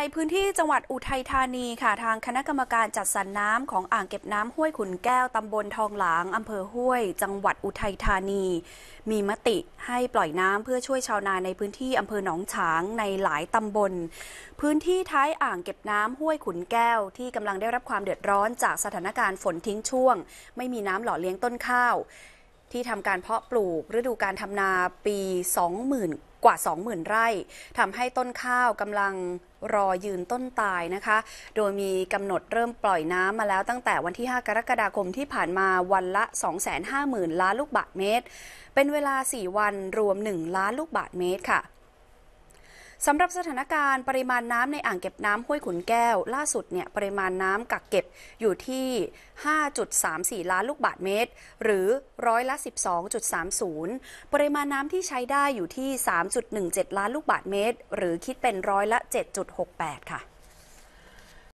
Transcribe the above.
ในพื้นที่จังหวัดอุทัยธานีค่ะทางคณะกรรมการจัดสรรน้ำของอ่างเก็บน้ำห้วยขุนแก้วตำบลทองหลางอำเภอห้วย จังหวัดอุทัยธานี มีมติให้ปล่อยน้ำเพื่อช่วยชาวนาในพื้นที่อำเภอหนองฉางในหลายตำบล พื้นที่ท้ายอ่างเก็บน้ำห้วยขุนแก้วที่กำลังได้รับความเดือดร้อนจากสถานการณ์ฝนทิ้งช่วง ไม่มีน้ำหล่อเลี้ยงต้นข้าวที่ทำการเพาะปลูกฤดูการทำนาปี20,000 กว่า 20,000 ไร่ทำให้ต้นข้าวกำลังรอยืนต้นตายนะคะ โดยมีกำหนดเริ่มปล่อยน้ำมาแล้วตั้งแต่วันที่ 5 กรกฎาคมที่ผ่านมาวันละ 250,000 ล้านลูกบาทเมตร เป็นเวลา 4 วันรวม 1 ล้านลูกบาทเมตรค่ะสำหรับสถานการณ์ ปริมาณน้ำในอ่างเก็บน้ำห้วยขุนแก้วล่าสุดเนี่ยปริมาณน้ำกักเก็บอยู่ที่ 5.34 ล้านลูกบาทเมตร หรือร้อยละ 12.30ปริมาณน้ำที่ใช้ได้อยู่ที่ 3.17 ล้านลูกบาทเมตร หรือคิดเป็นร้อยละ 7.68 ค่ะ